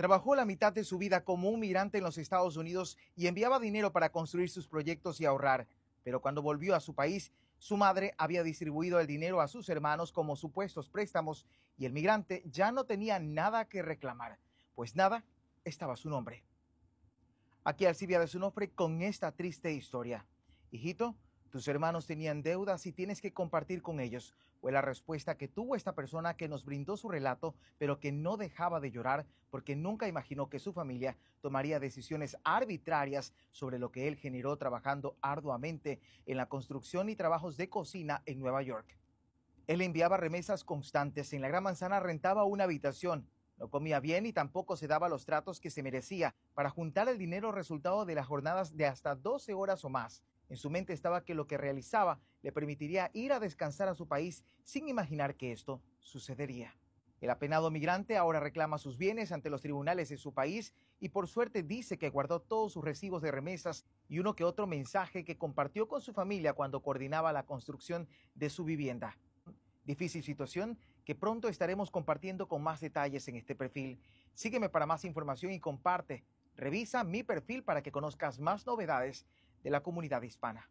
Trabajó la mitad de su vida como un migrante en los Estados Unidos y enviaba dinero para construir sus proyectos y ahorrar. Pero cuando volvió a su país, su madre había distribuido el dinero a sus hermanos como supuestos préstamos y el migrante ya no tenía nada que reclamar, pues nada estaba su nombre. Aquí Alcibia de su nofre con esta triste historia. Hijito, tus hermanos tenían deudas y tienes que compartir con ellos. Fue la respuesta que tuvo esta persona que nos brindó su relato, pero que no dejaba de llorar porque nunca imaginó que su familia tomaría decisiones arbitrarias sobre lo que él generó trabajando arduamente en la construcción y trabajos de cocina en Nueva York. Él enviaba remesas constantes. En la Gran Manzana rentaba una habitación. No comía bien y tampoco se daba los tratos que se merecía para juntar el dinero resultado de las jornadas de hasta 12 horas o más. En su mente estaba que lo que realizaba le permitiría ir a descansar a su país sin imaginar que esto sucedería. El apenado migrante ahora reclama sus bienes ante los tribunales de su país y por suerte dice que guardó todos sus recibos de remesas y uno que otro mensaje que compartió con su familia cuando coordinaba la construcción de su vivienda. Difícil situación que pronto estaremos compartiendo con más detalles en este perfil. Sígueme para más información y comparte. Revisa mi perfil para que conozcas más novedades de la comunidad hispana.